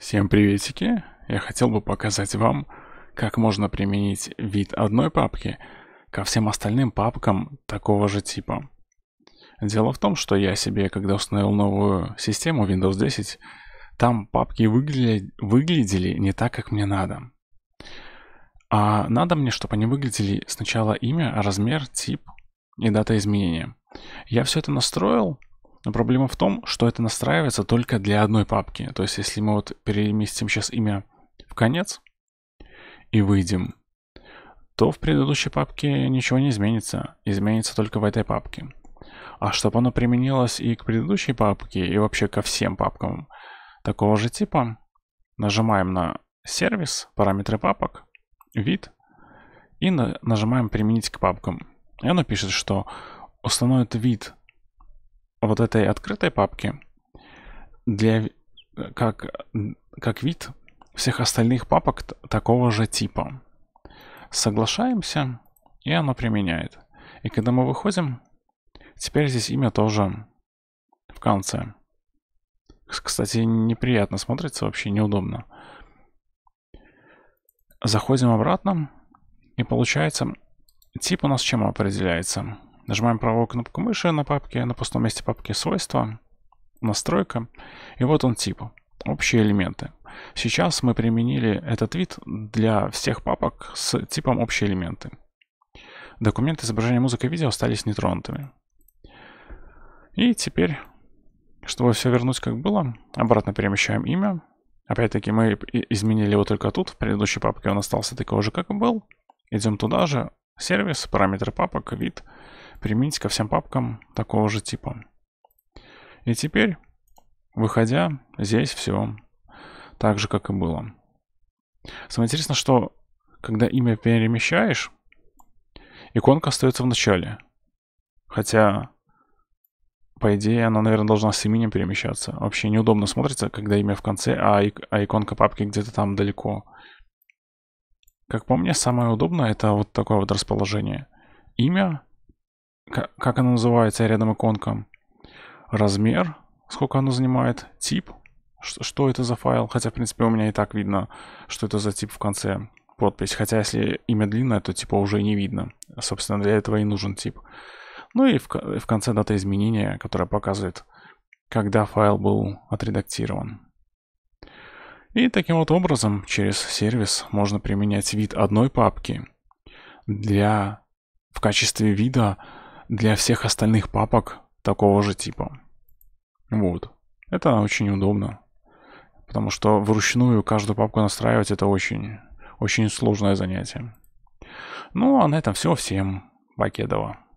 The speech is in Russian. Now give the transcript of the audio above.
Всем приветики! Я хотел бы показать вам, как можно применить вид одной папки ко всем остальным папкам такого же типа. Дело в том, что я себе, когда установил новую систему Windows 10, там папки выглядели, выглядели не так, как мне надо. А надо мне, чтобы они выглядели сначала имя, а размер, тип и дата изменения. Я все это настроил, но проблема в том, что это настраивается только для одной папки. То есть если мы вот переместим сейчас имя в конец и выйдем, то в предыдущей папке ничего не изменится. Изменится только в этой папке. А чтобы оно применилось и к предыдущей папке, и вообще ко всем папкам такого же типа, нажимаем на сервис, параметры папок, вид, и на нажимаем применить к папкам. И оно пишет, что установит вид вот этой открытой папки для как, как вид всех остальных папок такого же типа. Соглашаемся, и оно применяет. И когда мы выходим, теперь здесь имя тоже в конце. Кстати, неприятно смотрится, вообще неудобно. Заходим обратно, и получается, тип у нас чем определяется? Нажимаем правую кнопку мыши на папке, на пустом месте папки «Свойства», «Настройка». И вот он тип «Общие элементы». Сейчас мы применили этот вид для всех папок с типом «Общие элементы». Документы, изображения, музыка и видео остались нетронутыми. И теперь, чтобы все вернуть как было, обратно перемещаем имя. Опять-таки мы изменили его только тут, в предыдущей папке он остался такой же, как и был. Идем туда же, сервис, параметры папок, вид применить ко всем папкам такого же типа. И теперь, выходя, здесь все так же, как и было. Самое интересное, что когда имя перемещаешь, иконка остается в начале. Хотя, по идее, она, наверное, должна с именем перемещаться. Вообще неудобно смотрится, когда имя в конце, а, ик а иконка папки где-то там далеко. Как по мне, самое удобное это вот такое вот расположение. Имя как оно называется рядом иконка, размер, сколько оно занимает, тип, что это за файл, хотя в принципе у меня и так видно, что это за тип в конце подпись, хотя если имя длинное, то типа уже не видно, собственно для этого и нужен тип. Ну и в, в конце дата изменения, которая показывает, когда файл был отредактирован. И таким вот образом через сервис можно применять вид одной папки для в качестве вида для всех остальных папок такого же типа. Вот. Это очень удобно. Потому что вручную каждую папку настраивать это очень, очень сложное занятие. Ну а на этом все. Всем покедово.